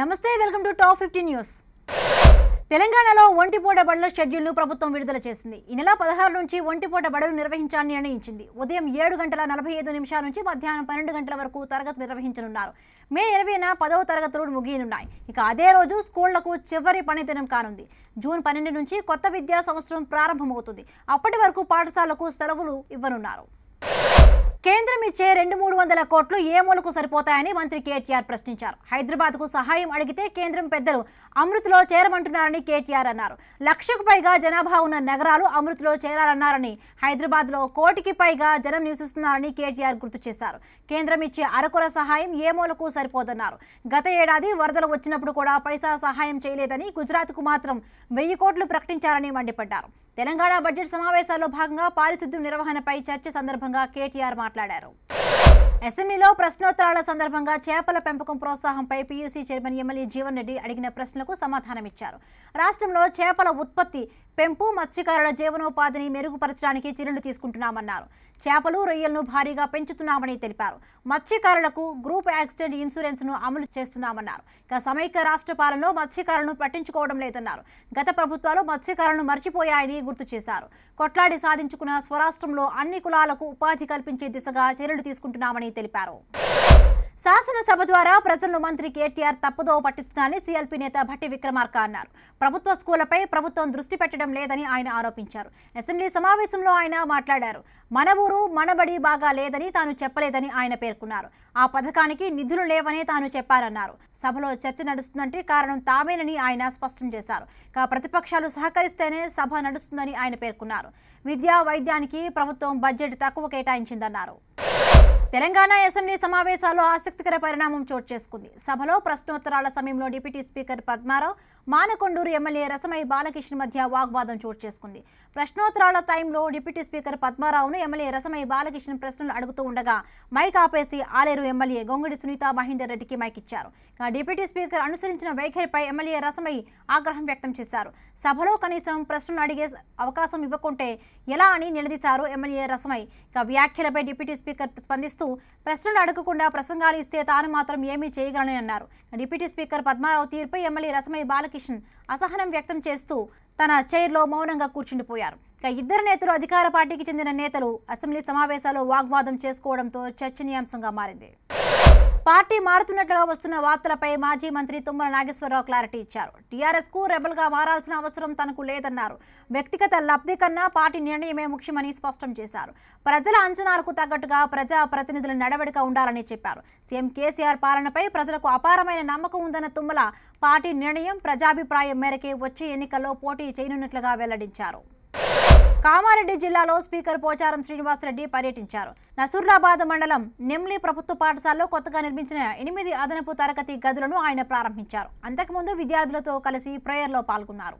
నమస్తే welcome to top fifty news తెలంగాణలో ఒంటిపూట బడుల షెడ్యూల్ను ప్రభుత్వం విడుదల చేసింది ఈ నెల పదహారు నుంచి ఒంటిపూట బడులు నిర్వహించాలని నిర్ణయించింది ఉదయం ఏడు గంటల నలభై ఐదు నిమిషాల నుంచి మధ్యాహ్నం పన్నెండు గంటల వరకు తరగతి నిర్వహించనున్నారు మే ఇరవైన పదవ తరగతులు ముగియనున్నాయి ఇక అదే రోజు స్కూళ్లకు చివరి పనిదినం కానుంది జూన్ పన్నెండు నుంచి కొత్త విద్యా సంవత్సరం ప్రారంభమవుతుంది అప్పటి వరకు పాఠశాలకు సెలవులు ఇవ్వనున్నారు కేంద్రం ఇచ్చే రెండు మూడు వందల కోట్లు ఏ మూలకు సరిపోతాయని మంత్రి కేటీఆర్ ప్రశ్నించారు హైదరాబాద్కు సహాయం అడిగితే కేంద్రం పెద్దలు అమృత్లో చేరమంటున్నారని కేటీఆర్ అన్నారు లక్షకు పైగా జనాభా ఉన్న నగరాలు అమృత్లో చేరాలన్నారని హైదరాబాద్లో కోటికి పైగా జనం నివసిస్తున్నారని కేటీఆర్ గుర్తు చేశారు కేంద్రం ఇచ్చే అరకొర సహాయం ఏ మూలకు సరిపోదన్నారు గత ఏడాది వరదలు వచ్చినప్పుడు కూడా పైసా సహాయం చేయలేదని గుజరాత్కు మాత్రం వెయ్యి కోట్లు ప్రకటించారని మండిపడ్డారు తెలంగాణ బడ్జెట్ సమావేశాల్లో భాగంగా పారిశుద్ధ్యం నిర్వహణపై చర్చ సందర్భంగా కేటీఆర్ మాట్లాడారు అసెంబ్లీలో ప్రశ్నోత్తరాల సందర్భంగా చేపల పెంపకం ప్రోత్సాహంపై PUC chairman MLA Jeevan Reddy అడిగిన ప్రశ్నలకు సమాధానమిచ్చారు రాష్ట్రంలో చేపల ఉత్పత్తి పెంపు మత్స్యకారుల జీవనోపాధిని మెరుగుపరచడానికి చర్యలు తీసుకుంటున్నామన్నారు చేపలు రొయ్యలను భారీగా పెంచుతున్నామని తెలిపారు మత్స్యకారులకు గ్రూప్ యాక్సిడెంట్ ఇన్సూరెన్స్ను అమలు చేస్తున్నామన్నారు ఇక సమైక్య రాష్ట్ర పాలనలో మత్స్యకారులను పట్టించుకోవడం లేదన్నారు గత ప్రభుత్వాలు మత్స్యకారులను మర్చిపోయాయని గుర్తు చేశారు కొట్లాడి సాధించుకున్న స్వరాష్ట్రంలో అన్ని కులాలకు ఉపాధి కల్పించే దిశగా చర్యలు తీసుకుంటున్నామని తెలిపారు శాసనసభ ద్వారా ప్రజలను మంత్రి కేటీఆర్ తప్పుదోవ పట్టిస్తున్నారని సీఎల్పీ నేత భట్టి విక్రమార్క అన్నారు ప్రభుత్వ స్కూళ్లపై ప్రభుత్వం దృష్టి పెట్టడం లేదని ఆయన ఆరోపించారు అసెంబ్లీ సమావేశంలో ఆయన మాట్లాడారు మన ఊరు మనబడి బాగా లేదని తాను చెప్పలేదని ఆయన పేర్కొన్నారు ఆ పథకానికి నిధులు లేవని తాను చెప్పారన్నారు సభలో చర్చ నడుస్తుందంటే కారణం తామేనని ఆయన స్పష్టం చేశారు ప్రతిపక్షాలు సహకరిస్తేనే సభ నడుస్తుందని ఆయన పేర్కొన్నారు విద్యా వైద్యానికి ప్రభుత్వం బడ్జెట్ తక్కువ కేటాయించిందన్నారు తెలంగాణ అసెంబ్లీ సమావేశాల్లో ఆసక్తికర పరిణామం చోటు చేసుకుంది సభలో ప్రశ్నోత్తరాల సమయంలో deputy speaker Padma Rao Manakondur MLA Rasamayi Balakrishna మధ్య వాగ్వాదం చోటు చేసుకుంది ప్రశ్నోత్తరాల టైంలో డిప్యూటీ స్పీకర్ పద్మారావును ఎమ్మెల్యే రసమై బాలకృష్ణ ప్రశ్నలు అడుగుతూ ఉండగా మైక్ ఆపేసి ఆలేరు ఎమ్మెల్యే గొంగుడి సునీత మహేందర్ రెడ్డికి మైక్ ఇచ్చారు డిప్యూటీ స్పీకర్ అనుసరించిన వైఖరిపై ఎమ్మెల్యే రసమై ఆగ్రహం వ్యక్తం చేశారు సభలో కనీసం ప్రశ్నలు అడిగే అవకాశం ఇవ్వకుంటే ఎలా అని నిలదీశారు ఎమ్మెల్యే రసమై ఇక వ్యాఖ్యలపై డిప్యూటీ స్పీకర్ స్పందిస్తూ ప్రశ్నలు అడగకుండా ప్రసంగాలు ఇస్తే తాను మాత్రం ఏమీ చేయగలనని అన్నారు డిప్యూటీ స్పీకర్ పద్మారావు తీర్పై ఎమ్మెల్యే రసమై బాలకృష్ణ కిషన్ అసహనం వ్యక్తం చేస్తూ తన చైర్లో మౌనంగా కూర్చుండిపోయారు ఇక ఇద్దరు నేతలు అధికార పార్టీకి చెందిన నేతలు అసెంబ్లీ సమావేశాల్లో వాగ్వాదం చేసుకోవడంతో చర్చనీయాంశంగా మారింది పార్టీ మారుతున్నట్లుగా వస్తున్న వార్తలపై మాజీ మంత్రి తుమ్మల నాగేశ్వరరావు క్లారిటీ ఇచ్చారు టీఆర్ఎస్ కు రెబల్ గా మారాల్సిన అవసరం తనకు లేదన్నారు వ్యక్తిగత లబ్ధి కన్నా పార్టీ నిర్ణయమే ముఖ్యమని స్పష్టం చేశారు ప్రజల అంచనాలకు తగ్గట్టుగా ప్రజా ప్రతినిధుల నడవడిక ఉండాలని చెప్పారు సీఎం కేసీఆర్ పాలనపై ప్రజలకు అపారమైన నమ్మకం ఉందన్న తుమ్మల పార్టీ నిర్ణయం ప్రజాభిప్రాయం మేరకే వచ్చే ఎన్నికల్లో పోటీ చేయనున్నట్లుగా వెల్లడించారు కామారెడ్డి జిల్లాలో స్పీకర్ పోచారం శ్రీనివాసరెడ్డి పర్యటించారు నసూర్లాబాద్ మండలం నెమ్లి ప్రభుత్వ పాఠశాలలో కొత్తగా నిర్మించిన ఎనిమిది అదనపు తరగతి గదులను ఆయన ప్రారంభించారు అంతకుముందు విద్యార్థులతో కలిసి ప్రేయర్లో పాల్గొన్నారు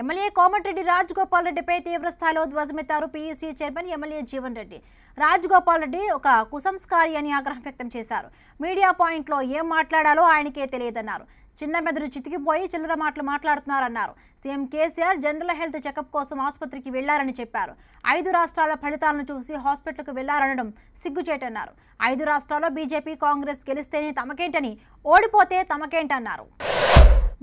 ఎమ్మెల్యే కోమటిరెడ్డి రాజగోపాల్ రెడ్డిపై తీవ్రస్థాయిలో ధ్వజమెత్తారు PEC chairman MLA Jeevan Reddy Rajagopal Reddy ఒక కుసంస్కారి అని ఆగ్రహం వ్యక్తం చేశారు మీడియా పాయింట్లో ఏం మాట్లాడాలో ఆయనకే తెలియదన్నారు చిన్న మెదడు చితికిపోయి చిల్లర మాటలు మాట్లాడుతున్నారన్నారు CM KCR general health checkup కోసం ఆసుపత్రికి వెళ్లారని చెప్పారు ఐదు రాష్ట్రాల ఫలితాలను చూసి హాస్పిటల్కు వెళ్లారనడం సిగ్గుచేటన్నారు ఐదు రాష్ట్రాల్లో బీజేపీ కాంగ్రెస్ గెలిస్తేనే తమకేంటని ఓడిపోతే తమకేంటన్నారు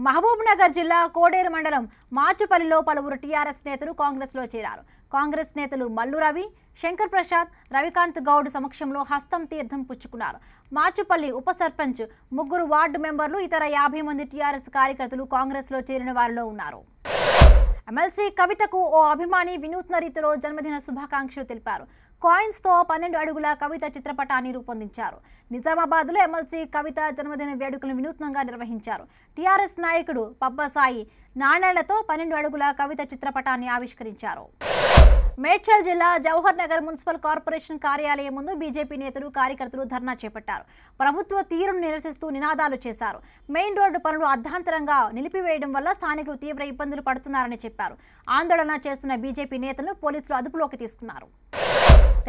మహబూబ్నగర్ జిల్లా కోడేరు మండలం మాచుపల్లిలో పలువురు టీఆర్ఎస్ నేతలు కాంగ్రెస్లో చేరారు కాంగ్రెస్ నేతలు మల్లు రవి శంకర్ ప్రసాద్ రవికాంత్ గౌడ్ సమక్షంలో హస్తం తీర్థం పుచ్చుకున్నారు మాచుపల్లి ఉప సర్పంచ్ ముగ్గురు వార్డు మెంబర్లు ఇతర యాభై మంది టీఆర్ఎస్ కార్యకర్తలు కాంగ్రెస్లో చేరిన వారిలో ఉన్నారు ఎమ్మెల్సీ కవితకు ఓ అభిమాని వినూత్న రీతిలో జన్మదిన శుభాకాంక్షలు తెలిపారు కాయిన్స్తో పన్నెండు అడుగుల కవిత చిత్రపటాన్ని రూపొందించారు నిజామాబాద్లో ఎమ్మెల్సీ కవిత జన్మదిన వేడుకలు వినూత్నంగా నిర్వహించారు టీఆర్ఎస్ నాయకుడు పబ్బసాయి నాణేళ్లతో పన్నెండు అడుగుల కవిత చిత్రపటాన్ని ఆవిష్కరించారు మేడ్చల్ జిల్లా జవహర్ నగర్ మున్సిపల్ కార్పొరేషన్ కార్యాలయం ముందు బీజేపీ నేతలు కార్యకర్తలు ధర్నా చేపట్టారు ప్రభుత్వ తీరును నిరసిస్తూ నినాదాలు చేశారు మెయిన్ రోడ్డు పనులు అర్ధాంతరంగా నిలిపివేయడం వల్ల స్థానికులు తీవ్ర ఇబ్బందులు పడుతున్నారని చెప్పారు ఆందోళన చేస్తున్న బీజేపీ నేతలను పోలీసులు అదుపులోకి తీసుకున్నారు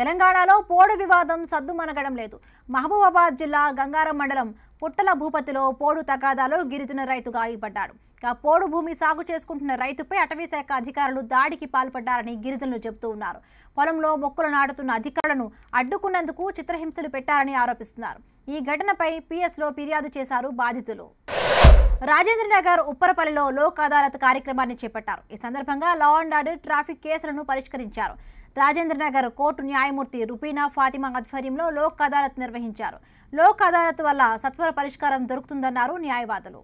తెలంగాణలో పోడు వివాదం సద్దుమనగడం లేదు మహబూబాబాద్ జిల్లా గంగారం మండలం పుట్టల భూపతిలో పోడు తగాదాలో గిరిజన రైతు గాయపడ్డాడు పోడు భూమి సాగు చేసుకుంటున్న రైతుపై అటవీశాఖ అధికారులు దాడికి పాల్పడ్డారని గిరిజనులు చెబుతూ ఉన్నారు పొలంలో మొక్కలు నాటుతున్న అధికారులను అడ్డుకున్నందుకు చిత్రహింసలు పెట్టారని ఆరోపిస్తున్నారు ఈ ఘటనపై పిఎస్లో ఫిర్యాదు చేశారు బాధితులు రాజేంద్ర నగర్ ఉప్పరపల్లిలో లోక్ అదాలత్ కార్యక్రమాన్ని చేపట్టారు ఈ సందర్భంగా లా అండ్ ఆర్డర్ ట్రాఫిక్ కేసులను పరిష్కరించారు రాజేంద్ర నగర్ కోర్టు న్యాయమూర్తి రుపీనా ఫాతిమా ఆధ్వర్యంలో లోక్ అదాలత్ నిర్వహించారు లోక్ అదాలత్ వల్ల సత్వర పరిష్కారం దొరుకుతుందన్నారు న్యాయవాదులు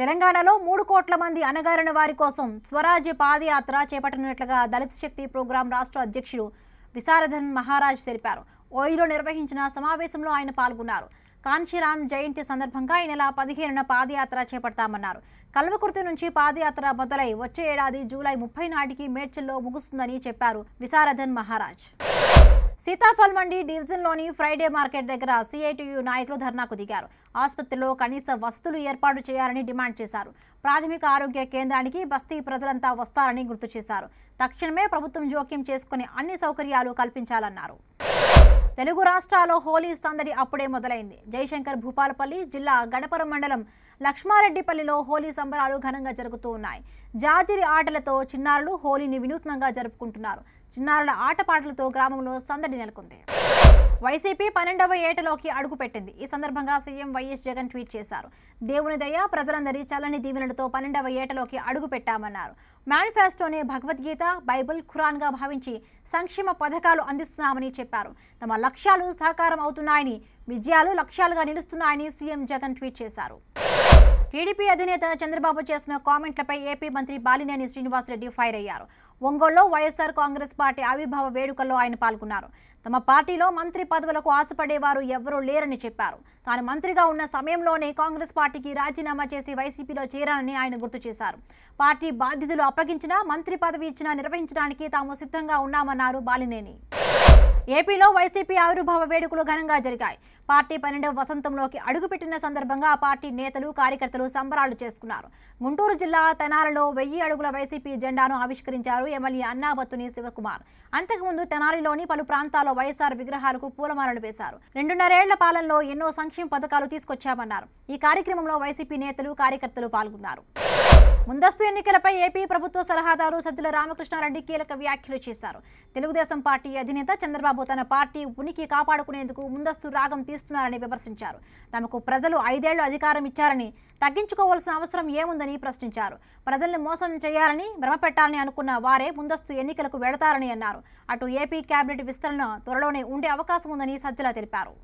తెలంగాణలో మూడు కోట్ల మంది అనగారిన వారి కోసం స్వరాజ్ పాదయాత్ర చేపట్టనున్నట్లుగా దళిత శక్తి ప్రోగ్రాం రాష్ట్ర అధ్యక్షుడు విశారధన్ మహారాజ్ తెలిపారు ఓయిలో నిర్వహించిన సమావేశంలో ఆయన పాల్గొన్నారు కాంచీరామ్ జయంతి సందర్భంగా ఈ నెల పదిహేనున పాదయాత్ర చేపడతామన్నారు కల్వకుర్తి నుంచి పాదయాత్ర మొదలై వచ్చే ఏడాది జూలై ముప్పై నాటికి మేడ్చల్లో ముగుస్తుందని చెప్పారు విశారధన్ మహారాజ్ సీతాఫల్ మండి డివిజన్లోని ఫ్రైడే మార్కెట్ దగ్గర సిఐటియు నాయకులు ధర్నాకు దిగారు ఆసుపత్రిలో కనీస వసతులు ఏర్పాటు చేయాలని డిమాండ్ చేశారు ప్రాథమిక ఆరోగ్య కేంద్రానికి బస్తీ ప్రజలంతా వస్తారని గుర్తు చేశారు తక్షణమే ప్రభుత్వం జోక్యం చేసుకుని అన్ని సౌకర్యాలు కల్పించాలన్నారు తెలుగు రాష్ట్రాల్లో హోలీ సందడి అప్పుడే మొదలైంది జయశంకర్ భూపాలపల్లి జిల్లా గడపరం మండలం లక్ష్మారెడ్డిపల్లిలో హోలీ సంబరాలు ఘనంగా జరుగుతూ ఉన్నాయి జాజిరి ఆటలతో చిన్నారులు హోలీని వినూత్నంగా జరుపుకుంటున్నారు చిన్నారుల ఆటపాటలతో గ్రామంలో సందడి నెలకొంది వైసీపీ పన్నెండవ ఏటలోకి అడుగుపెట్టింది ఈ సందర్భంగా సీఎం వైఎస్ జగన్ ట్వీట్ చేశారు దేవుని దయ ప్రజలందరి చల్లని దీవెనలతో పన్నెండవ ఏటలోకి అడుగుపెట్టామన్నారు మేనిఫెస్టోనే భగవద్గీత బైబిల్ ఖురాన్గా భావించి సంక్షేమ పథకాలు అందిస్తున్నామని చెప్పారు తమ లక్ష్యాలు సహకారం అవుతున్నాయని విజయాలు లక్ష్యాలుగా నిలుస్తున్నాయని సీఎం జగన్ ట్వీట్ చేశారు టీడీపీ అధినేత చంద్రబాబు చేసిన కామెంట్లపై ఏపీ మంత్రి బాలినేని శ్రీనివాసరెడ్డి ఫైర్ అయ్యారు ఒంగోలులో వైఎస్ఆర్ కాంగ్రెస్ పార్టీ ఆవిర్భావ వేడుకల్లో ఆయన పాల్గొన్నారు తమ పార్టీలో మంత్రి పదవులకు ఆశపడేవారు ఎవరూ లేరని చెప్పారు తాను మంత్రిగా ఉన్న సమయంలోనే కాంగ్రెస్ పార్టీకి రాజీనామా చేసి వైసీపీలో చేరానని ఆయన గుర్తు చేశారు పార్టీ బాధ్యతలు అప్పగించినా మంత్రి పదవి ఇచ్చినా నిర్వహించడానికి తాము సిద్ధంగా ఉన్నామన్నారు బాలినేని ఏపీలో వైసీపీ ఆవిర్భావ వేడుకలు ఘనంగా జరిగాయి పార్టీ పన్నెండవ వసంతంలోకి అడుగుపెట్టిన సందర్భంగా పార్టీ నేతలు కార్యకర్తలు సంబరాలు చేసుకున్నారు గుంటూరు జిల్లా తెనాలిలో వెయ్యి అడుగుల వైసీపీ జెండాను ఆవిష్కరించారు ఎమ్మెల్యే అన్నాబత్తుని శివకుమార్ అంతకుముందు తెనాలిలోని పలు ప్రాంతాల్లో వైఎస్ఆర్ విగ్రహాలకు పూలమాలలు వేశారు రెండున్నరేళ్ల పాలనలో ఎన్నో సంక్షేమ పథకాలు తీసుకొచ్చామన్నారు ఈ కార్యక్రమంలో వైసీపీ నేతలు కార్యకర్తలు పాల్గొన్నారు ముందస్తు ఎన్నికలపై ఏపీ ప్రభుత్వ సలహాదారు సజ్జల రామకృష్ణారెడ్డి కీలక వ్యాఖ్యలు చేశారు తెలుగుదేశం పార్టీ అధినేత చంద్రబాబు తన పార్టీ ఉనికి కాపాడుకునేందుకు ముందస్తు రాగం తీస్తున్నారని విమర్శించారు తమకు ప్రజలు ఐదేళ్లు అధికారం ఇచ్చారని తగ్గించుకోవాల్సిన అవసరం ఏముందని ప్రశ్నించారు ప్రజల్ని మోసం చేయాలని భ్రమపెట్టాలని అనుకున్న వారే ముందస్తు ఎన్నికలకు వెళతారని అన్నారు అటు ఏపీ కేబినెట్ విస్తరణ త్వరలోనే ఉండే అవకాశం ఉందని సజ్జల తెలిపారు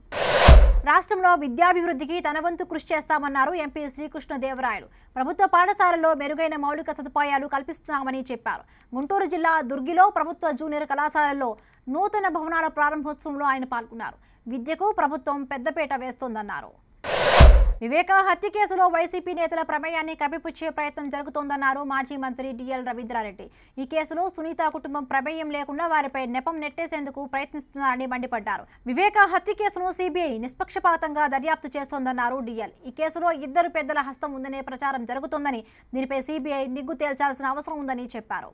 రాష్ట్రంలో విద్యాభివృద్ధికి తన వంతు కృషి చేస్తామన్నారు ఎంపీ శ్రీకృష్ణదేవరాయలు ప్రభుత్వ పాఠశాలలో మెరుగైన మౌలిక సదుపాయాలు కల్పిస్తున్నామని చెప్పారు గుంటూరు జిల్లా దుర్గిలో ప్రభుత్వ జూనియర్ కళాశాలలో నూతన భవనాల ప్రారంభోత్సవంలో ఆయన పాల్గొన్నారు విద్యకు ప్రభుత్వం పెద్దపేట వేస్తోందన్నారు వివేక హత్య కేసులో వైసీపీ నేతల ప్రమేయాన్ని కప్పిపుచ్చే ప్రయత్నం జరుగుతోందన్నారు మాజీ మంత్రి డిఎల్ రవీంద్రారెడ్డి ఈ కేసులో సునీత కుటుంబం ప్రమేయం లేకుండా వారిపై నెపం నెట్టేసేందుకు ప్రయత్నిస్తున్నారని మండిపడ్డారు వివేక హత్య కేసును సిబిఐ నిష్పక్షపాతంగా దర్యాప్తు చేస్తోందన్నారు డిఎల్ ఈ కేసులో ఇద్దరు పెద్దల హస్తం ఉందనే ప్రచారం జరుగుతోందని దీనిపై సిబిఐ నిగ్గు తేల్చాల్సిన అవసరం ఉందని చెప్పారు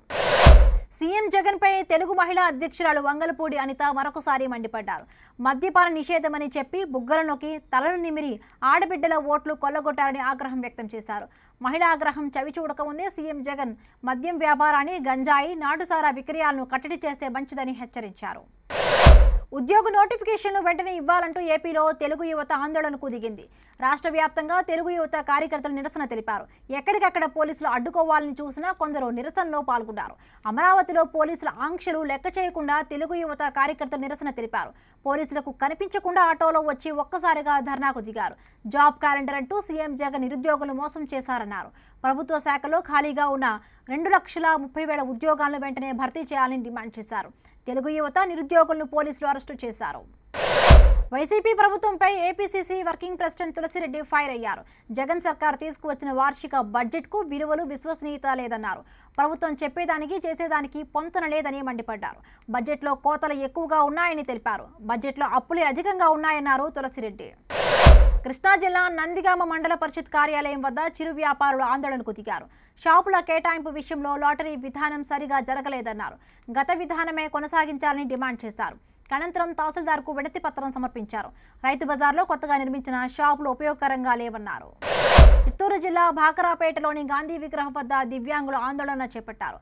సీఎం జగన్పై తెలుగు మహిళా అధ్యక్షురాలు వంగలపూడి అనిత మరొకసారి మండిపడ్డారు మద్యపాన నిషేధమని చెప్పి బుగ్గల నొక్కి తలను నిమిరి ఆడబిడ్డల ఓట్లు కొల్లగొట్టారని ఆగ్రహం వ్యక్తం చేశారు మహిళా ఆగ్రహం చవి చూడకముందే సీఎం జగన్ మద్యం వ్యాపారాన్ని గంజాయి నాటుసారా విక్రయాలను కట్టడి చేస్తే మంచిదని హెచ్చరించారు ఉద్యోగ నోటిఫికేషన్లు వెంటనే ఇవ్వాలంటూ ఏపీలో తెలుగు యువత ఆందోళనకు దిగింది రాష్ట్ర వ్యాప్తంగా తెలుగు యువత కార్యకర్తలు నిరసన తెలిపారు ఎక్కడికక్కడ పోలీసులు అడ్డుకోవాలని చూసినా కొందరు నిరసనలో పాల్గొన్నారు అమరావతిలో పోలీసుల ఆంక్షలు లెక్క చేయకుండా తెలుగు యువత కార్యకర్తలు నిరసన తెలిపారు పోలీసులకు కనిపించకుండా ఆటోలో వచ్చి ఒక్కసారిగా ధర్నాకు దిగారు జాబ్ క్యాలెండర్ అంటూ సీఎం జగన్ నిరుద్యోగులు మోసం చేశారన్నారు ప్రభుత్వ శాఖలో ఖాళీగా ఉన్న రెండు లక్షల ముప్పై వేల ఉద్యోగాలను వెంటనే భర్తీ చేయాలని డిమాండ్ చేశారు తెలుగు యువత నిరుద్యోగులను పోలీసులు అరెస్టు చేశారు వైసీపీ ప్రభుత్వంపై APCC working president Tulasi Reddy fire అయ్యారు జగన్ సర్కార్ తీసుకువచ్చిన వార్షిక బడ్జెట్కు విలువలు విశ్వసనీయత లేదన్నారు ప్రభుత్వం చెప్పేదానికి చేసేదానికి పొంతన లేదని మండిపడ్డారు బడ్జెట్లో కోతలు ఎక్కువగా ఉన్నాయని తెలిపారు బడ్జెట్లో అప్పులే అధికంగా ఉన్నాయన్నారు తులసిరెడ్డి కృష్ణా జిల్లా నందిగామ మండల పరిషత్ కార్యాలయం వద్ద చిరు వ్యాపారులు ఆందోళనకు దిగారు షాపుల కేటాయింపు విషయంలో లాటరీ విధానం సరిగా జరగలేదన్నారు గత విధానమే కొనసాగించాలని డిమాండ్ చేశారు అనంతరం తహసీల్దార్కు విడతి పత్రం సమర్పించారు రైతు బజార్లో కొత్తగా నిర్మించిన షాపులు ఉపయోగకరంగా లేవన్నారు చిత్తూరు జిల్లా భాకరాపేటలోని గాంధీ విగ్రహం వద్ద దివ్యాంగులు ఆందోళన చేపట్టారు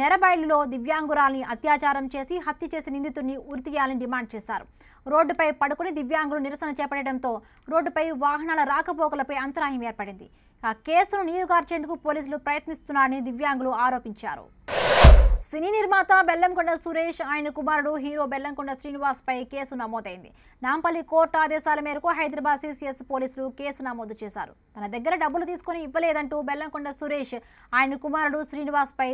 నెరబైలులో దివ్యాంగురాల్ని అత్యాచారం చేసి హత్య చేసి నిందితుడిని ఉరితీయాలని డిమాండ్ చేశారు రోడ్డుపై పడుకుని దివ్యాంగులు నిరసన చేపట్టడంతో రోడ్డుపై వాహనాల రాకపోకలపై అంతరాయం ఏర్పడింది ఆ కేసును నీరుగార్చేందుకు పోలీసులు ప్రయత్నిస్తున్నారని దివ్యాంగులు ఆరోపించారు సినీ నిర్మాత బెల్లంకొండ సురేష్ ఆయన కుమారుడు హీరో బెల్లంకొండ శ్రీనివాస్ పై కేసు నమోదైంది నాంపల్లి కోర్టు ఆదేశాల మేరకు హైదరాబాద్ సిసిఎస్ పోలీసులు కేసు నమోదు చేశారు తన దగ్గర డబ్బులు తీసుకుని ఇవ్వలేదంటూ బెల్లంకొండ సురేష్ ఆయన కుమారుడు శ్రీనివాస్ పై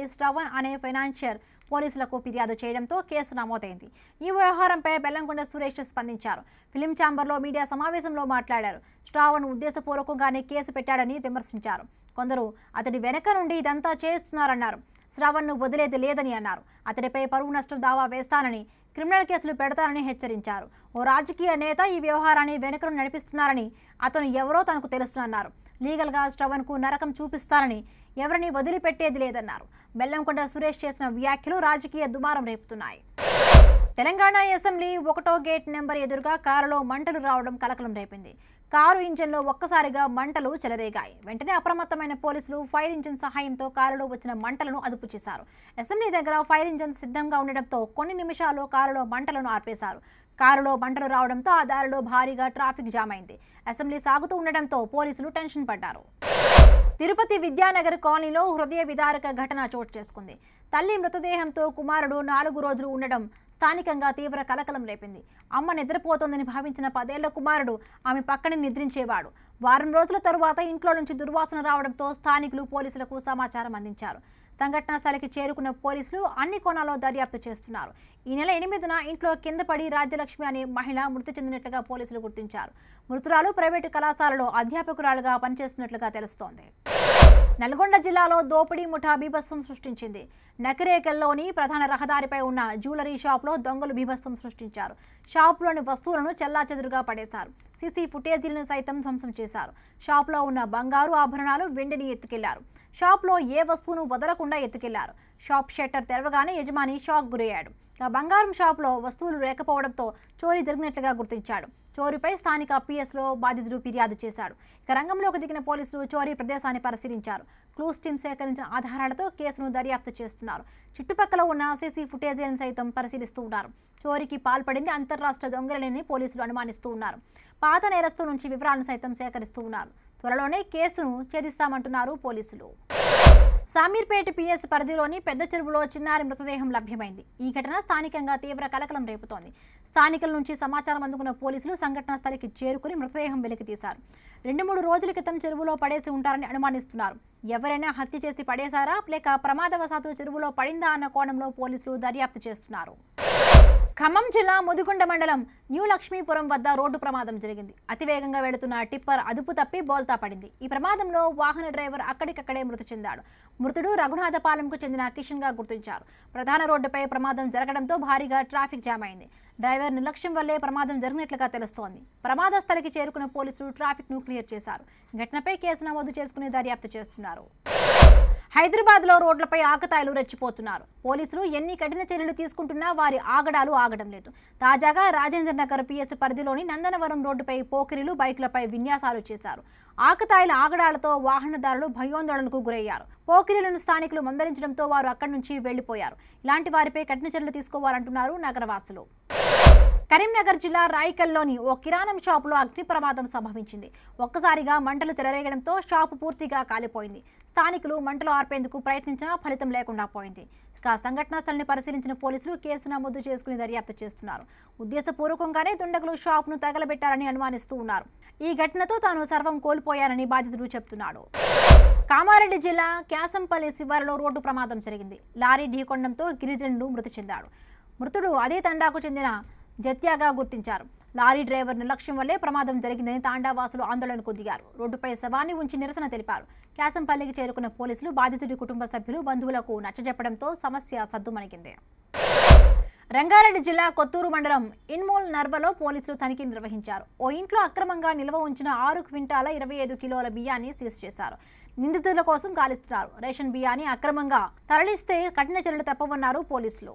అనే ఫైనాన్షియర్ పోలీసులకు ఫిర్యాదు చేయడంతో కేసు నమోదైంది ఈ వ్యవహారంపై బెల్లంకొండ సురేష్ స్పందించారు ఫిలిం ఛాంబర్లో మీడియా సమావేశంలో మాట్లాడారు శ్రావణ్ ఉద్దేశపూర్వకంగానే కేసు పెట్టాడని విమర్శించారు కొందరు అతడి వెనక నుండి ఇదంతా చేస్తున్నారన్నారు శ్రావణ్ను వదిలేది లేదని అన్నారు అతడిపై పరువు నష్టం దావా వేస్తానని క్రిమినల్ కేసులు పెడతానని హెచ్చరించారు ఓ రాజకీయ నేత ఈ వ్యవహారాన్ని వెనకను నడిపిస్తున్నారని అతను ఎవరో తనకు తెలుస్తున్నారు లీగల్గా శ్రవణ్కు నరకం చూపిస్తారని ఎవరిని వదిలిపెట్టేది లేదన్నారు బెల్లంకొండ సురేష్ చేసిన వ్యాఖ్యలు రాజకీయ దుమారం రేపుతున్నాయి తెలంగాణ అసెంబ్లీ ఒకటో గేట్ నెంబర్ ఎదురుగా కారులో మంటలు రావడం కలకలం రేపింది కారు ఇంజన్లో ఒక్కసారిగా మంటలు చెలరేగాయి వెంటనే అప్రమత్తమైన పోలీసులు ఫైర్ ఇంజిన్ సహాయంతో కారులో వచ్చిన మంటలను అదుపు చేశారు అసెంబ్లీ దగ్గర ఫైర్ ఇంజిన్ సిద్ధంగా ఉండడంతో కొన్ని నిమిషాల్లో కారులో మంటలను ఆర్పేశారు కారులో మంటలు రావడంతో ఆ దారిలో భారీగా ట్రాఫిక్ జామ్ అయింది అసెంబ్లీ సాగుతూ ఉండడంతో పోలీసులు టెన్షన్ పడ్డారు తిరుపతి విద్యానగర్ కాలనీలో హృదయ విదారక ఘటన చోటు చేసుకుంది తల్లి మృతదేహంతో కుమారుడు నాలుగు రోజులు ఉండడం స్థానికంగా తీవ్ర కలకలం రేపింది అమ్మ నిద్రపోతోందని భావించిన పదేళ్ల కుమారుడు ఆమె పక్కనే నిద్రించేవాడు వారం రోజుల తరువాత ఇంట్లో నుంచి దుర్వాసన రావడంతో స్థానికులు పోలీసులకు సమాచారం అందించారు సంఘటనా స్థలికి చేరుకున్న పోలీసులు అన్ని కోణాల్లో దర్యాప్తు చేస్తున్నారు ఈ నెల ఎనిమిదిన ఇంట్లో కింద పడి రాజ్యలక్ష్మి అనే మహిళ మృతి చెందినట్లుగా పోలీసులు గుర్తించారు మృతురాలు ప్రైవేటు కళాశాలలో అధ్యాపకురాలుగా పనిచేస్తున్నట్లుగా తెలుస్తోంది నల్గొండ జిల్లాలో దోపిడీ ముఠా బీభత్సం సృష్టించింది నకిరేకల్లోని ప్రధాన రహదారిపై ఉన్న జ్యువెలరీ షాప్లో దొంగలు బీభత్సం సృష్టించారు షాప్లోని వస్తువులను చెల్లాచెదురుగా పడేశారు సీసీ ఫుటేజీలను సైతం ధ్వంసం చేశారు షాప్లో ఉన్న బంగారు ఆభరణాలు వెండిని ఎత్తుకెళ్లారు షాప్లో ఏ వస్తువును వదలకుండా ఎత్తుకెళ్లారు షాప్ షట్టర్ తెరవగానే యజమాని షాక్ గురయ్యాడు బంగారం షాప్లో వస్తువులు లేకపోవడంతో చోరీ జరిగినట్లుగా గుర్తించాడు చోరీపై స్థానిక పిఎస్లో బాధితుడు ఫిర్యాదు చేశాడు ఇక రంగంలోకి దిగిన పోలీసులు చోరీ ప్రదేశాన్ని పరిశీలించారు క్లూస్ టీం సేకరించిన ఆధారాలతో కేసును దర్యాప్తు చేస్తున్నారు చుట్టుపక్కల ఉన్న సీసీ ఫుటేజీలను సైతం పరిశీలిస్తూ ఉన్నారు చోరీకి పాల్పడింది అంతర్రాష్ట్ర దొంగలేనని పోలీసులు అనుమానిస్తూ ఉన్నారు పాత నేరస్తు నుంచి వివరాలను సైతం సేకరిస్తూ ఉన్నారు త్వరలోనే కేసును ఛేదిస్తామంటున్నారు పోలీసులు సామీర్పేట పిఎస్ పరిధిలోని పెద్ద చెరువులో చిన్నారి మృతదేహం లభ్యమైంది ఈ ఘటన స్థానికంగా తీవ్ర కలకలం రేపుతోంది స్థానికుల నుంచి సమాచారం అందుకున్న పోలీసులు సంఘటనా స్థలికి చేరుకుని మృతదేహం వెలికి తీశారు రెండు మూడు రోజుల క్రితం చెరువులో పడేసి ఉంటారని అనుమానిస్తున్నారు ఎవరైనా హత్య చేసి పడేశారా లేక ప్రమాదవశాత్తు చెరువులో పడిందా అన్న కోణంలో పోలీసులు దర్యాప్తు చేస్తున్నారు ఖమ్మం జిల్లా ముదిగుండ మండలం న్యూ లక్ష్మీపురం వద్ద రోడ్డు ప్రమాదం జరిగింది అతివేగంగా వెళుతున్న టిప్పర్ అదుపు తప్పి బోల్తా పడింది ఈ ప్రమాదంలో వాహన డ్రైవర్ అక్కడికక్కడే మృతి చెందాడు మృతుడు రఘునాథపాలెంకు చెందిన కిషన్గా గుర్తించారు ప్రధాన రోడ్డుపై ప్రమాదం జరగడంతో భారీగా ట్రాఫిక్ జామ్ అయింది డ్రైవర్ నిర్లక్ష్యం వల్లే ప్రమాదం జరిగినట్లుగా తెలుస్తోంది ప్రమాద స్థలికి చేరుకున్న పోలీసులు ను క్లియర్ చేశారు ఘటనపై కేసు నమోదు చేసుకుని దర్యాప్తు చేస్తున్నారు హైదరాబాద్లో రోడ్లపై ఆకతాయిలు రెచ్చిపోతున్నారు పోలీసులు ఎన్ని కఠిన చర్యలు తీసుకుంటున్నా వారి ఆగడాలు ఆగడం లేదు తాజాగా రాజేంద్ర నగర్ పిఎస్ పరిధిలోని నందనవరం రోడ్డుపై పోకిరీలు బైకులపై విన్యాసాలు చేశారు ఆకతాయిల ఆగడాలతో వాహనదారులు భయోందోళనకు గురయ్యారు పోకిరీలను స్థానికులు మందలించడంతో వారు అక్కడి నుంచి వెళ్లిపోయారు ఇలాంటి వారిపై కఠిన చర్యలు తీసుకోవాలంటున్నారు నగరవాసులు కరీంనగర్ జిల్లా రాయికల్లోని ఓ కిరాణం షాపులో అగ్ని ప్రమాదం సంభవించింది ఒక్కసారిగా మంటలు చెలరేగడంతో షాపు పూర్తిగా కాలిపోయింది స్థానికులు మంటలు ఆర్పేందుకు ప్రయత్నించినా ఫలితం లేకుండా పోయింది ఇక సంఘటనా స్థలాన్ని పరిశీలించిన పోలీసులు కేసు నమోదు చేసుకుని దర్యాప్తు చేస్తున్నారు ఉద్దేశపూర్వకంగానే దుండగులు షాప్ను తగలబెట్టారని అనుమానిస్తూ ఉన్నారు ఈ ఘటనతో తాను సర్వం కోల్పోయానని బాధితుడు చెప్తున్నాడు కామారెడ్డి జిల్లా క్యాసంపల్లి శివారులో రోడ్డు ప్రమాదం జరిగింది లారీ ఢీకొండంతో గిరిజనుడు మృతి చెందాడు మృతుడు అదే తండాకు చెందిన జత్యాగా గుర్తించారు లారీ డ్రైవర్ నిర్లక్ష్యం వల్లే ప్రమాదం జరిగిందని తాండావాసులు ఆందోళనకు దిగారు రోడ్డుపై శవాన్ని ఉంచి నిరసన తెలిపారు క్యాసంపల్లికి చేరుకున్న పోలీసులు బాధితుడి కుటుంబ సభ్యులు బంధువులకు నచ్చజెప్పడంతో సమస్య సద్దుమణిగింది రంగారెడ్డి జిల్లా కొత్తూరు మండలం ఇన్మోల్ నర్వలో పోలీసులు తనిఖీ నిర్వహించారు ఓ ఇంట్లో అక్రమంగా నిల్వ ఉంచిన ఆరు క్వింటాల ఇరవై ఐదు కిలోల బియ్యాన్ని సీజ్ చేశారు నిందితుల కోసం గాలిస్తున్నారు రేషన్ బియ్యాన్ని అక్రమంగా తరలిస్తే కఠిన చర్యలు తప్పవన్నారు పోలీసులు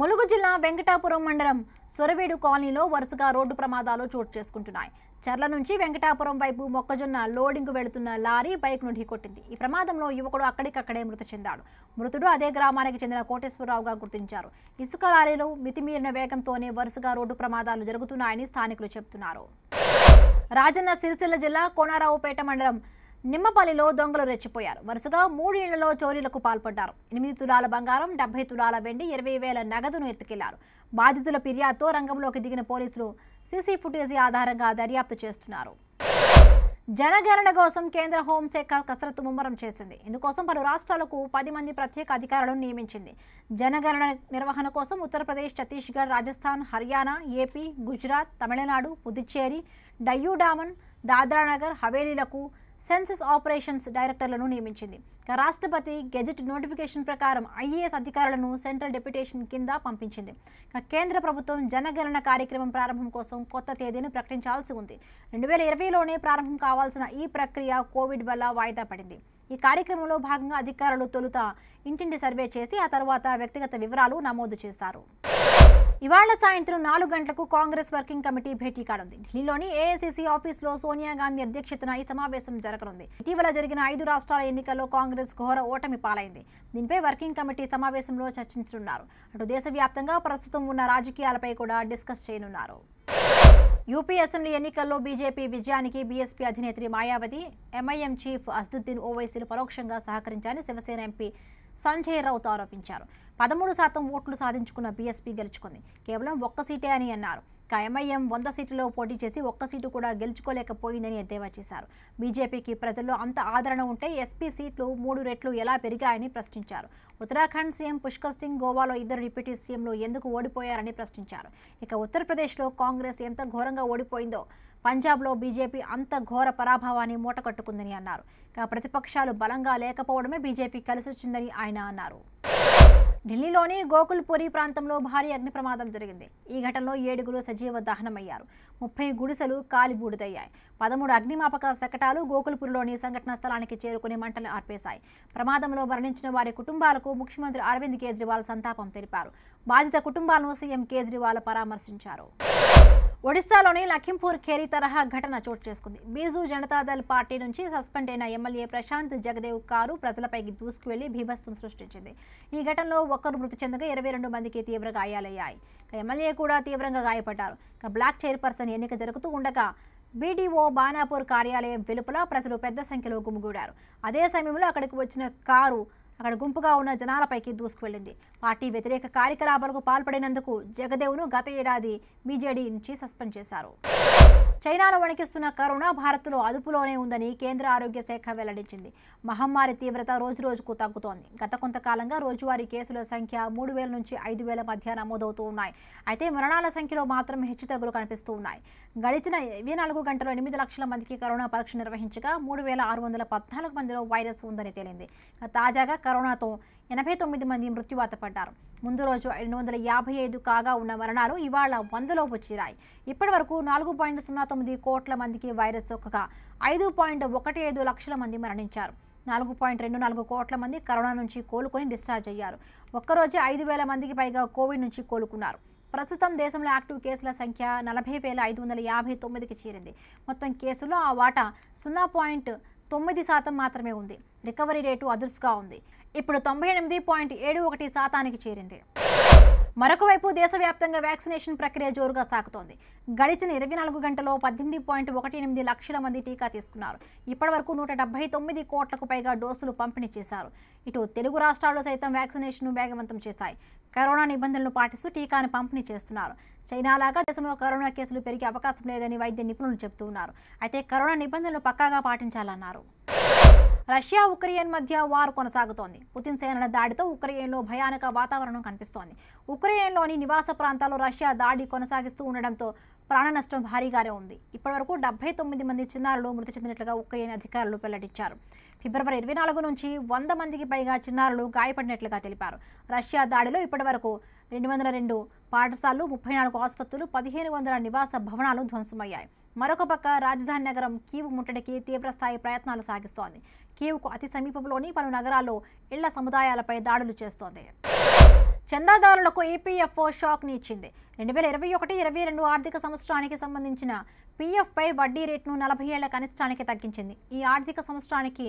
ములుగు జిల్లా వెంకటాపురం మండలం సొరవేడు కాలనీలో వరుసగా రోడ్డు ప్రమాదాలు చోటు చేసుకుంటున్నాయి చర్ల నుంచి వెంకటాపురం వైపు మొక్కజొన్న లోడింగ్కు వెళుతున్న లారీ బైక్ను ఢీకొట్టింది ఈ ప్రమాదంలో యువకుడు అక్కడికక్కడే మృతి చెందాడు మృతుడు అదే గ్రామానికి చెందిన కోటేశ్వరరావుగా గుర్తించారు ఇసుక లారీలు మితిమీరిన వేగంతోనే వరుసగా రోడ్డు ప్రమాదాలు జరుగుతున్నాయని స్థానికులు చెబుతున్నారు రాజన్న సిరిసిల్ల జిల్లా కోనారావుపేట మండలం నిమ్మపల్లిలో దొంగలు రెచ్చిపోయారు వరుసగా ఇళ్లలో చోరీలకు పాల్పడ్డారు ఎనిమిది తులాల బంగారం డెబ్బై తులాల వెండి ఇరవై వేల నగదును ఎత్తుకెళ్లారు బాధితుల ఫిర్యాదుతో రంగంలోకి దిగిన పోలీసులు సీసీ ఫుటేజీ ఆధారంగా దర్యాప్తు చేస్తున్నారు జనగణన కోసం కేంద్ర హోంశాఖ కసరత్తు ముమ్మరం చేసింది ఇందుకోసం పలు రాష్ట్రాలకు పది మంది ప్రత్యేక అధికారులను నియమించింది జనగణన నిర్వహణ కోసం ఉత్తరప్రదేశ్ ఛత్తీస్గఢ్ రాజస్థాన్ హర్యానా ఏపీ గుజరాత్ తమిళనాడు పుదుచ్చేరి డయ్యూడామన్ దాద్రానగర్ హవేలీలకు సెన్సెస్ ఆపరేషన్స్ డైరెక్టర్లను నియమించింది రాష్ట్రపతి గెజెట్ నోటిఫికేషన్ ప్రకారం ఐఏఎస్ అధికారులను సెంట్రల్ డెప్యుటేషన్ కింద పంపించింది కేంద్ర ప్రభుత్వం జనగణన కార్యక్రమం ప్రారంభం కోసం కొత్త తేదీని ప్రకటించాల్సి ఉంది రెండు వేల ఇరవైలోనే ప్రారంభం కావాల్సిన ఈ ప్రక్రియ కోవిడ్ వల్ల వాయిదా పడింది ఈ కార్యక్రమంలో భాగంగా అధికారులు తొలుత ఇంటింటి సర్వే చేసి ఆ తర్వాత వ్యక్తిగత వివరాలు నమోదు చేశారు ఇవాళ సాయంత్రం నాలుగు గంటలకు కాంగ్రెస్ వర్కింగ్ కమిటీ భేటీ కానుంది ఢిల్లీలోని ఏఐసిసి ఆఫీసులో సోనియా గాంధీ అధ్యక్షతన ఈ సమావేశం జరగనుంది ఇటీవల జరిగిన ఐదు రాష్ట్రాల ఎన్నికల్లో కాంగ్రెస్ ఘోర ఓటమి పాలైంది దీనిపై వర్కింగ్ కమిటీ సమావేశంలో చర్చించనున్నారు అటు దేశవ్యాప్తంగా ప్రస్తుతం ఉన్న రాజకీయాలపై కూడా డిస్కస్ చేయనున్నారు యూపీ అసెంబ్లీ ఎన్నికల్లో బీజేపీ విజయానికి బీఎస్పీ అధినేత్రి మాయావతి ఎంఐఎం చీఫ్ అసదుద్దీన్ ఓవైసీలు పరోక్షంగా సహకరించారని శివసేన ఎంపీ సంజయ్ రౌత్ ఆరోపించారు పదమూడు శాతం ఓట్లు సాధించుకున్న బీఎస్పీ గెలుచుకుంది కేవలం ఒక్క సీటే అని అన్నారు ఎంఐఎం వంద సీటులో పోటీ చేసి ఒక్క సీటు కూడా గెలుచుకోలేకపోయిందని ఎద్దేవా చేశారు బీజేపీకి ప్రజల్లో అంత ఆదరణ ఉంటే ఎస్పీ సీట్లు మూడు రెట్లు ఎలా పెరిగాయని ప్రశ్నించారు ఉత్తరాఖండ్ సీఎం పుష్కర్ సింగ్ గోవాలో ఇద్దరు డిప్యూటీ సీఎంలు ఎందుకు ఓడిపోయారని ప్రశ్నించారు ఇక ఉత్తరప్రదేశ్లో కాంగ్రెస్ ఎంత ఘోరంగా ఓడిపోయిందో పంజాబ్లో బీజేపీ అంత ఘోర పరాభవాన్ని మూటకట్టుకుందని అన్నారు ప్రతిపక్షాలు బలంగా లేకపోవడమే బీజేపీ కలిసొచ్చిందని ఆయన అన్నారు ఢిల్లీలోని గోకుల్పురి ప్రాంతంలో భారీ అగ్ని ప్రమాదం జరిగింది ఈ ఘటనలో ఏడుగురు సజీవ దహనమయ్యారు ముప్పై గుడిసెలు కాలిబూడిదయ్యాయి పదమూడు అగ్నిమాపక శకటాలు గోకుల్పూర్లోని సంఘటనా స్థలానికి చేరుకుని మంటలు ఆర్పేశాయి ప్రమాదంలో మరణించిన వారి కుటుంబాలకు ముఖ్యమంత్రి అరవింద్ కేజ్రీవాల్ సంతాపం తెలిపారు బాధిత కుటుంబాలను సీఎం కేజ్రీవాల్ పరామర్శించారు ఒడిశాలోని లఖింపూర్ ఖేరీ తరహా ఘటన చోటు చేసుకుంది బీజు జనతాదళ్ పార్టీ నుంచి సస్పెండ్ అయిన ఎమ్మెల్యే ప్రశాంత్ జగదేవ్ కారు ప్రజలపైకి దూసుకువెళ్లి భీభత్సం సృష్టించింది ఈ ఘటనలో ఒక్కరు మృతి చెందగా ఇరవై రెండు మందికి తీవ్ర గాయాలయ్యాయి ఎమ్మెల్యే కూడా తీవ్రంగా గాయపడ్డారు బ్లాక్ చైర్పర్సన్ ఎన్నిక జరుగుతూ ఉండగా బీడీఓ బానాపూర్ కార్యాలయం వెలుపల ప్రజలు పెద్ద సంఖ్యలో గుమిగూడారు అదే సమయంలో అక్కడికి వచ్చిన కారు అక్కడ గుంపుగా ఉన్న జనాలపైకి దూసుకువెళ్లింది పార్టీ వ్యతిరేక కార్యకలాపాలకు పాల్పడినందుకు జగదేవ్ను గత ఏడాది బీజేడీ నుంచి సస్పెండ్ చేశారు చైనాలో వణికిస్తున్న కరోనా భారత్లో అదుపులోనే ఉందని కేంద్ర ఆరోగ్య శాఖ వెల్లడించింది మహమ్మారి తీవ్రత రోజురోజుకు తగ్గుతోంది గత కొంతకాలంగా రోజువారీ కేసుల సంఖ్య మూడు వేల నుంచి ఐదు వేల మధ్య నమోదవుతూ ఉన్నాయి అయితే మరణాల సంఖ్యలో మాత్రం హెచ్చుతగ్గులు కనిపిస్తూ ఉన్నాయి గడిచిన ఇరవై నాలుగు గంటలు ఎనిమిది లక్షల మందికి కరోనా పరీక్ష నిర్వహించగా మూడు వేల ఆరు వందల పద్నాలుగు మందిలో వైరస్ ఉందని తేలింది తాజాగా కరోనాతో ఎనభై తొమ్మిది మంది మృత్యువాత పడ్డారు ముందు రోజు రెండు వందల యాభై ఐదు కాగా ఉన్న మరణాలు ఇవాళ వందలో వచ్చిరాయి ఇప్పటి వరకు నాలుగు పాయింట్ సున్నా తొమ్మిది కోట్ల మందికి వైరస్ సోకగా ఐదు పాయింట్ ఒకటి ఐదు లక్షల మంది మరణించారు నాలుగు పాయింట్ రెండు నాలుగు కోట్ల మంది కరోనా నుంచి కోలుకొని డిశ్చార్జ్ అయ్యారు ఒక్కరోజే ఐదు వేల మందికి పైగా కోవిడ్ నుంచి కోలుకున్నారు ప్రస్తుతం దేశంలో యాక్టివ్ కేసుల సంఖ్య నలభై వేల ఐదు వందల యాభై తొమ్మిదికి చేరింది మొత్తం కేసులో ఆ వాటా సున్నా పాయింట్ తొమ్మిది శాతం మాత్రమే ఉంది రికవరీ రేటు అదుర్స్గా ఉంది ఇప్పుడు తొంభై ఎనిమిది పాయింట్ ఏడు ఒకటి శాతానికి చేరింది మరొకవైపు దేశవ్యాప్తంగా వ్యాక్సినేషన్ ప్రక్రియ జోరుగా సాగుతోంది గడిచిన ఇరవై నాలుగు గంటల్లో పద్దెనిమిది పాయింట్ ఒకటి ఎనిమిది లక్షల మంది టీకా తీసుకున్నారు ఇప్పటివరకు నూట డెబ్బై తొమ్మిది కోట్లకు పైగా డోసులు పంపిణీ చేశారు ఇటు తెలుగు రాష్ట్రాల్లో సైతం వ్యాక్సినేషన్ను వేగవంతం చేశాయి కరోనా నిబంధనలు పాటిస్తూ టీకాను పంపిణీ చేస్తున్నారు చైనాలాగా దేశంలో కరోనా కేసులు పెరిగే అవకాశం లేదని వైద్య నిపుణులు చెబుతున్నారు అయితే కరోనా నిబంధనలు పక్కాగా పాటించాలన్నారు రష్యా ఉక్రెయిన్ మధ్య వార్ కొనసాగుతోంది పుతిన్ సేనల దాడితో ఉక్రెయిన్లో భయానక వాతావరణం కనిపిస్తోంది ఉక్రెయిన్లోని నివాస ప్రాంతాల్లో రష్యా దాడి కొనసాగిస్తూ ఉండడంతో ప్రాణ నష్టం భారీగానే ఉంది ఇప్పటివరకు డెబ్బై తొమ్మిది మంది చిన్నారులు మృతి చెందినట్లుగా ఉక్రెయిన్ అధికారులు వెల్లడించారు ఫిబ్రవరి ఇరవై నాలుగు నుంచి వంద మందికి పైగా చిన్నారులు గాయపడినట్లుగా తెలిపారు రష్యా దాడిలో ఇప్పటివరకు రెండు వందల రెండు పాఠశాలలు ముప్పై నాలుగు ఆసుపత్రులు పదిహేను వందల నివాస భవనాలు ధ్వంసమయ్యాయి మరొక పక్క రాజధాని నగరం కీవ్ ముట్టడికి తీవ్రస్థాయి ప్రయత్నాలు సాగిస్తోంది కీవ్కు అతి సమీపంలోని పలు నగరాల్లో ఇళ్ల సముదాయాలపై దాడులు చేస్తోంది చందాదారులకు ఈపీఎఫ్ఓ షాక్ని ఇచ్చింది రెండు వేల ఇరవై ఒకటి ఇరవై రెండు ఆర్థిక సంవత్సరానికి సంబంధించిన పిఎఫ్పై వడ్డీ రేట్ను నలభై ఏళ్ల కనిష్టానికి తగ్గించింది ఈ ఆర్థిక సంవత్సరానికి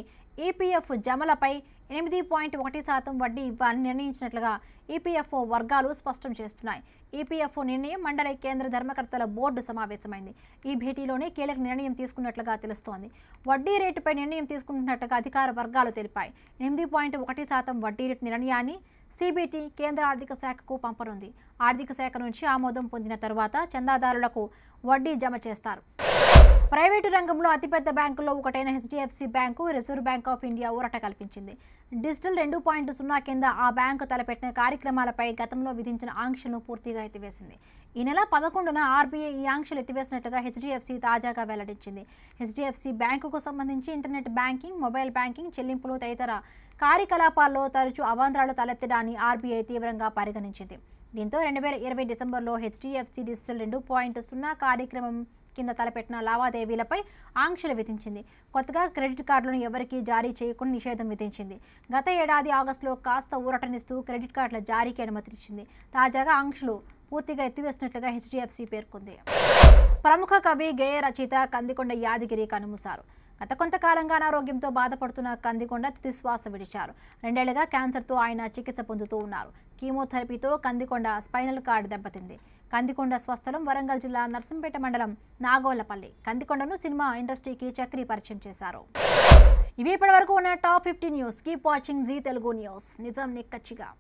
ఈపీఎఫ్ జమలపై ఎనిమిది పాయింట్ ఒకటి శాతం వడ్డీ ఇవ్వాలని నిర్ణయించినట్లుగా ఈపీఎఫ్ఓ వర్గాలు స్పష్టం చేస్తున్నాయి ఈపీఎఫ్ఓ నిర్ణయం మండలి కేంద్ర ధర్మకర్తల బోర్డు సమావేశమైంది ఈ భేటీలోనే కీలక నిర్ణయం తీసుకున్నట్లుగా తెలుస్తోంది వడ్డీ రేటుపై నిర్ణయం తీసుకున్నట్టుగా అధికార వర్గాలు తెలిపాయి ఎనిమిది పాయింట్ ఒకటి శాతం వడ్డీ రేటు నిర్ణయాన్ని సిబిటి కేంద్ర ఆర్థిక శాఖకు పంపనుంది ఆర్థిక శాఖ నుంచి ఆమోదం పొందిన తర్వాత చందాదారులకు వడ్డీ జమ చేస్తారు ప్రైవేటు రంగంలో అతిపెద్ద బ్యాంకుల్లో ఒకటైన HDFC bank reserve bank of India ఊరట కల్పించింది డిజిటల్ రెండు పాయింట్ సున్నా కింద ఆ బ్యాంకు తలపెట్టిన కార్యక్రమాలపై గతంలో విధించిన ఆంక్షను పూర్తిగా ఎత్తివేసింది ఈ నెల పదకొండున ఆర్బీఐ ఈ ఆంక్షలు ఎత్తివేసినట్టుగా హెచ్డిఎఫ్సి తాజాగా వెల్లడించింది హెచ్డిఎఫ్సి బ్యాంకుకు సంబంధించి ఇంటర్నెట్ బ్యాంకింగ్ మొబైల్ బ్యాంకింగ్ చెల్లింపులు తదితర కార్యకలాపాల్లో తరచూ అవాంతరాలు తలెత్తడాన్ని ఆర్బీఐ తీవ్రంగా పరిగణించింది దీంతో రెండు వేల ఇరవై డిసెంబర్లో హెచ్డిఎఫ్సి డిజిటల్ రెండు పాయింట్ సున్నా కార్యక్రమం కింద తలపెట్టిన లావాదేవీలపై ఆంక్షలు విధించింది కొత్తగా క్రెడిట్ కార్డులను ఎవరికీ జారీ చేయకుండా నిషేధం విధించింది గత ఏడాది ఆగస్టులో కాస్త ఊరటనిస్తూ క్రెడిట్ కార్డుల జారీకి అనుమతినిచ్చింది తాజాగా ఆంక్షలు పూర్తిగా ఎత్తివేస్తున్నట్లుగా హెచ్డిఎఫ్సి పేర్కొంది ప్రముఖ కవి గేయ రచయిత కందికొండ యాదగిరి కనుమూశారు గత కొంతకాలంగా అనారోగ్యంతో బాధపడుతున్న కందికొండ తుదిశ్వాస విడిచారు రెండేళ్లుగా క్యాన్సర్తో ఆయన చికిత్స పొందుతూ ఉన్నారు కీమోథెరపీతో కందికొండ స్పైనల్ కార్డ్ దెబ్బతింది కందికొండ స్వస్థలం వరంగల్ జిల్లా నర్సంపేట మండలం నాగోలపల్లి కందికొండను సినిమా ఇండస్ట్రీకి చక్రీ పరిచయం చేశారు ఇవి ఇప్పటి వరకు ఉన్న top fifty news keep watching Zee Telugu news నిజం నిక్కచ్చిగా